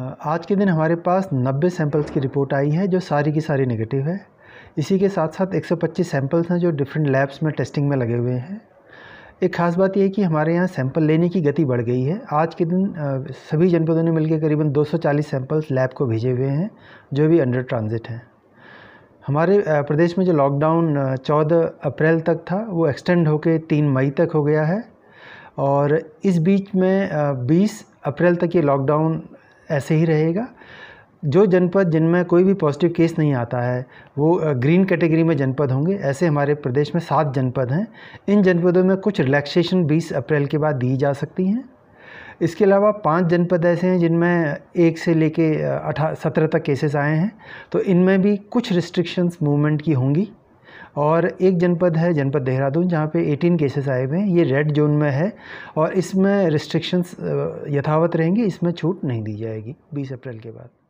आज के दिन हमारे पास 90 सैंपल्स की रिपोर्ट आई है जो सारी की सारी नेगेटिव है इसी के साथ साथ 125 सैंपल्स हैं जो डिफरेंट लैब्स में टेस्टिंग में लगे हुए हैं एक खास बात यह कि हमारे यहाँ सैंपल लेने की गति बढ़ गई है आज के दिन सभी जनपदों ने मिलकर करीबन 240 सैंपल्स लैब को भेजे हुए हैं जो भी अंडर ट्रांजिट हैं हमारे प्रदेश में जो लॉकडाउन 14 अप्रैल तक था वो एक्सटेंड होकर तीन मई तक हो गया है और इस बीच में 20 अप्रैल तक ये लॉकडाउन ऐसे ही रहेगा जो जनपद जिनमें कोई भी पॉजिटिव केस नहीं आता है वो ग्रीन कैटेगरी में जनपद होंगे ऐसे हमारे प्रदेश में सात जनपद हैं इन जनपदों में कुछ रिलैक्सेशन 20 अप्रैल के बाद दी जा सकती हैं इसके अलावा पांच जनपद ऐसे हैं जिनमें एक से लेके अठा सत्रह तक केसेस आए हैं तो इनमें भी कुछ रिस्ट्रिक्शंस मूवमेंट की होंगी और एक जनपद है जनपद देहरादून जहाँ पे 18 केसेस आए हुए हैं ये रेड जोन में है और इसमें रिस्ट्रिक्शंस यथावत रहेंगे इसमें छूट नहीं दी जाएगी 20 अप्रैल के बाद